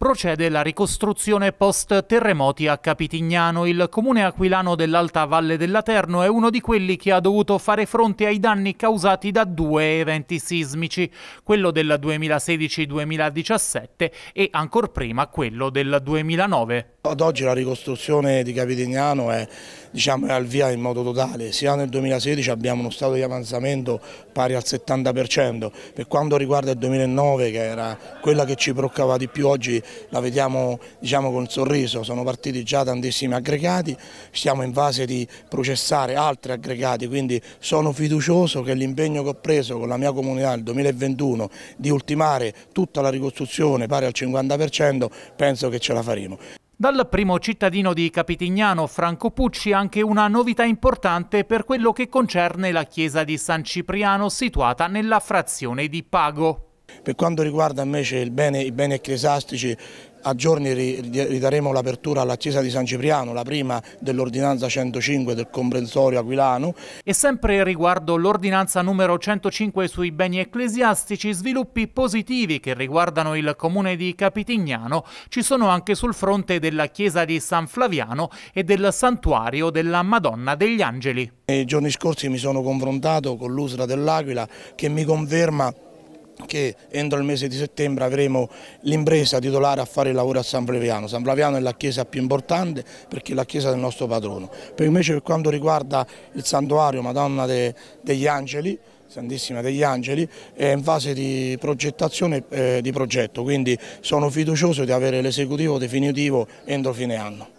Procede la ricostruzione post-terremoti a Capitignano. Il comune aquilano dell'Alta Valle dell'Aterno è uno di quelli che ha dovuto fare fronte ai danni causati da due eventi sismici, quello del 2016-2017 e ancor prima quello del 2009. Ad oggi la ricostruzione di Capitignano è, diciamo, è, al via in modo totale, sia nel 2016 abbiamo uno stato di avanzamento pari al 70%, per quanto riguarda il 2009 che era quella che ci preoccupava di più oggi la vediamo diciamo, con il sorriso, sono partiti già tantissimi aggregati, siamo in fase di processare altri aggregati, quindi sono fiducioso che l'impegno che ho preso con la mia comunità nel 2021 di ultimare tutta la ricostruzione pari al 50% penso che ce la faremo. Dal primo cittadino di Capitignano, Franco Pucci, anche una novità importante per quello che concerne la chiesa di San Cipriano situata nella frazione di Pago. Per quanto riguarda invece bene, i beni ecclesiastici, a giorni ridaremo l'apertura alla chiesa di San Cipriano, la prima dell'ordinanza 105 del comprensorio aquilano. E sempre riguardo l'ordinanza numero 105 sui beni ecclesiastici, sviluppi positivi che riguardano il comune di Capitignano ci sono anche sul fronte della chiesa di San Flaviano e del santuario della Madonna degli Angeli. Nei giorni scorsi mi sono confrontato con l'Usra dell'Aquila che mi conferma che entro il mese di settembre avremo l'impresa titolare a fare il lavoro a San Flaviano. San Flaviano è la chiesa più importante perché è la chiesa del nostro patrono. Per invece per quanto riguarda il santuario Madonna de, degli Angeli, Santissima degli Angeli, è in fase di progettazione eh, di progetto, quindi sono fiducioso di avere l'esecutivo definitivo entro fine anno.